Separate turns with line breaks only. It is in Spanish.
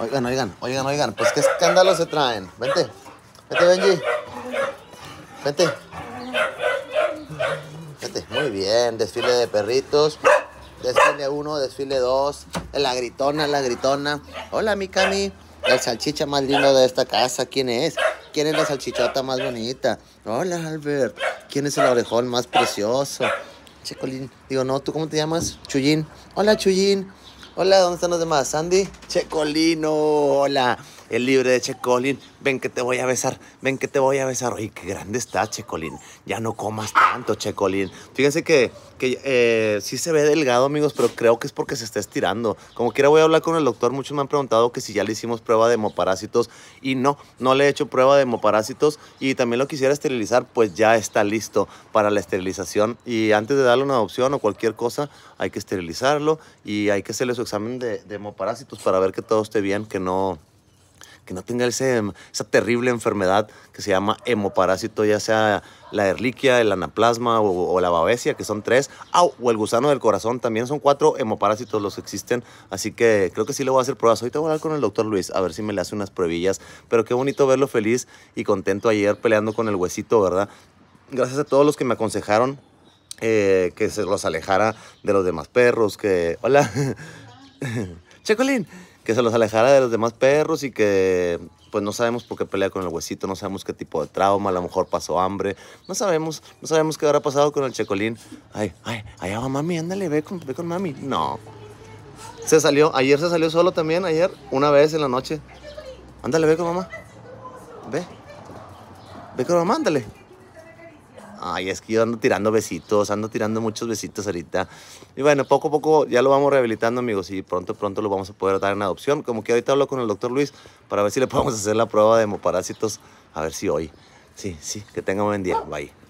Oigan, oigan, oigan, oigan, pues qué escándalo se traen. Vente, vente, Benji. Vente. Vente, muy bien, desfile de perritos. Desfile uno, desfile 2. La gritona, la gritona. Hola, mi Cami. El salchicha más lindo de esta casa, ¿quién es? ¿Quién es la salchichota más bonita? Hola, Albert. ¿Quién es el orejón más precioso? Checolín. Digo, no, ¿tú cómo te llamas? Chuyín. Hola, Chuyín. Hola, ¿dónde están los demás?
¿Sandy? Checolino, hola, el libre de Checolín, ven que te voy a besar, ven que te voy a besar. Oye, qué grande está Checolín, ya no comas tanto Checolín. Fíjense que, que eh, sí se ve delgado, amigos, pero creo que es porque se está estirando. Como quiera voy a hablar con el doctor, muchos me han preguntado que si ya le hicimos prueba de hemoparásitos y no, no le he hecho prueba de hemoparásitos y también lo quisiera esterilizar, pues ya está listo para la esterilización y antes de darle una adopción o cualquier cosa hay que esterilizarlo y hay que hacerle su examen de, de hemoparásitos para a ver que todo esté bien, que no, que no tenga ese, esa terrible enfermedad que se llama hemoparásito, ya sea la erliquia, el anaplasma o, la babesia, que son tres, ah, o el gusano del corazón, también son cuatro hemoparásitos los que existen, así que creo que sí le voy a hacer pruebas. Ahorita voy a hablar con el doctor Luis, a ver si me le hace unas pruebillas, pero qué bonito verlo feliz y contento ayer peleando con el huesito, ¿verdad? Gracias a todos los que me aconsejaron eh, que se los alejara de los demás perros, que... Hola. Checolín, que se los alejara de los demás perros y que pues no sabemos por qué pelea con el huesito, no sabemos qué tipo de trauma, a lo mejor pasó hambre, no sabemos, no sabemos qué habrá pasado con el Checolín. Ay, ay, allá va ah, mami, ándale, ve con, ve con mami. No. Se salió, ayer se salió solo también, ayer, una vez en la noche. Ándale, ve con mamá. Ve. Ve con mamá, ándale. Ay, es que yo ando tirando besitos, ando tirando muchos besitos ahorita. Y bueno, poco a poco ya lo vamos rehabilitando, amigos, y pronto, pronto lo vamos a poder dar en adopción. Como que ahorita hablo con el doctor Luis para ver si le podemos hacer la prueba de hemoparásitos, a ver si hoy. Sí, sí, que tenga un buen día. Bye.